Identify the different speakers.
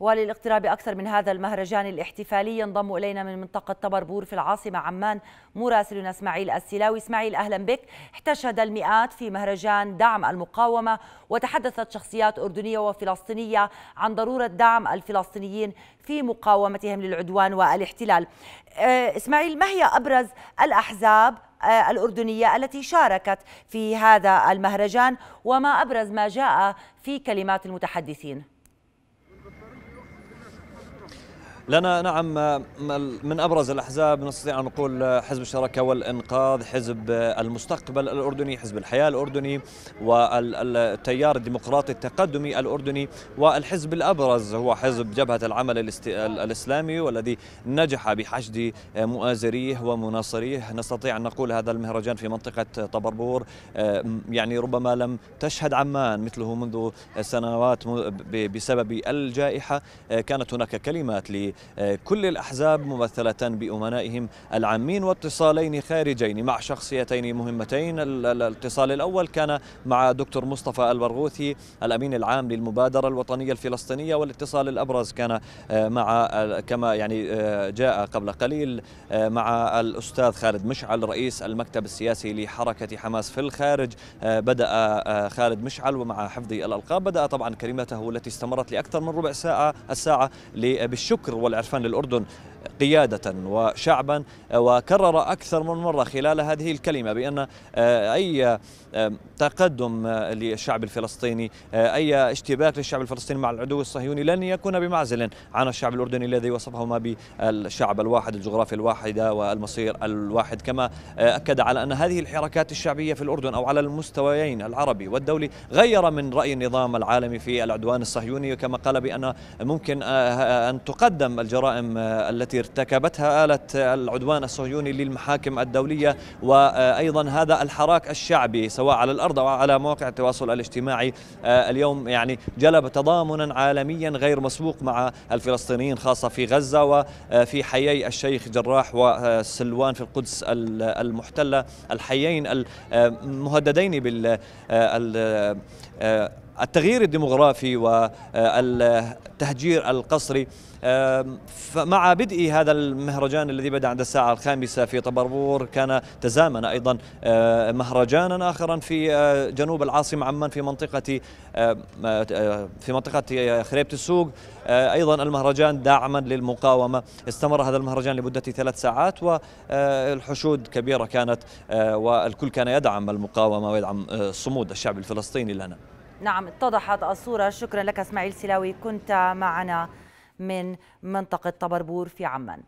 Speaker 1: وللاقتراب أكثر من هذا المهرجان الاحتفالي ينضم إلينا من منطقة طبربور في العاصمة عمان مراسلنا إسماعيل السلاوي إسماعيل أهلا بك احتشد المئات في مهرجان دعم المقاومة وتحدثت شخصيات أردنية وفلسطينية عن ضرورة دعم الفلسطينيين في مقاومتهم للعدوان والاحتلال آه، إسماعيل ما هي أبرز الأحزاب آه، الأردنية التي شاركت في هذا المهرجان وما أبرز ما جاء في كلمات المتحدثين
Speaker 2: لنا نعم من ابرز الاحزاب نستطيع ان نقول حزب الشراكه والانقاذ، حزب المستقبل الاردني، حزب الحياه الاردني، والتيار الديمقراطي التقدمي الاردني، والحزب الابرز هو حزب جبهه العمل الاسلامي والذي نجح بحشد مؤازريه ومناصريه، نستطيع ان نقول هذا المهرجان في منطقه طبربور يعني ربما لم تشهد عمان مثله منذ سنوات بسبب الجائحه، كانت هناك كلمات لي كل الأحزاب ممثلة بأمنائهم العامين واتصالين خارجين مع شخصيتين مهمتين الاتصال الأول كان مع دكتور مصطفى البرغوثي الأمين العام للمبادرة الوطنية الفلسطينية والاتصال الأبرز كان آه، مع آه، كما يعني آه، جاء قبل قليل مع الأستاذ خالد مشعل رئيس المكتب السياسي لحركة حماس في الخارج بدأ خالد مشعل ومع حفظ الألقاب بدأ طبعا كلمته التي استمرت لأكثر من ربع ساعة الساعة بالشكر والعرفان للأردن قيادة وشعبا آه، وكرر أكثر من مرة خلال هذه الكلمة بأن آه، أي آه، تقدم للشعب الفلسطيني أي اشتباك للشعب الفلسطيني مع العدو الصهيوني لن يكون بمعزل عن الشعب الأردني الذي وصفهما بالشعب الواحد الجغرافي الواحدة والمصير الواحد كما أكد على أن هذه الحركات الشعبية في الأردن أو على المستويين العربي والدولي غير من رأي النظام العالمي في العدوان الصهيوني كما قال بأن ممكن أن تقدم الجرائم التي التي ارتكبتها آلة العدوان الصهيوني للمحاكم الدولية وأيضا هذا الحراك الشعبي سواء على الأرض أو على مواقع التواصل الاجتماعي آه، اليوم يعني جلب تضامنا عالميا غير مسبوق مع الفلسطينيين خاصة في غزة وفي آه، حيي الشيخ جراح وسلوان آه، في القدس المحتلة الحيين المهددين بال التغيير الديمغرافي والتهجير القصري مع بدء هذا المهرجان الذي بدا عند الساعه الخامسه في طبربور كان تزامن ايضا مهرجانا اخرا في جنوب العاصمه عمان في منطقه في منطقه خريبه السوق ايضا المهرجان داعما للمقاومه استمر هذا المهرجان لمده ثلاث ساعات والحشود كبيره كانت والكل كان يدعم المقاومه ويدعم صمود الشعب الفلسطيني لنا
Speaker 1: نعم اتضحت الصورة شكرا لك اسماعيل سلاوي كنت معنا من منطقة طبربور في عمان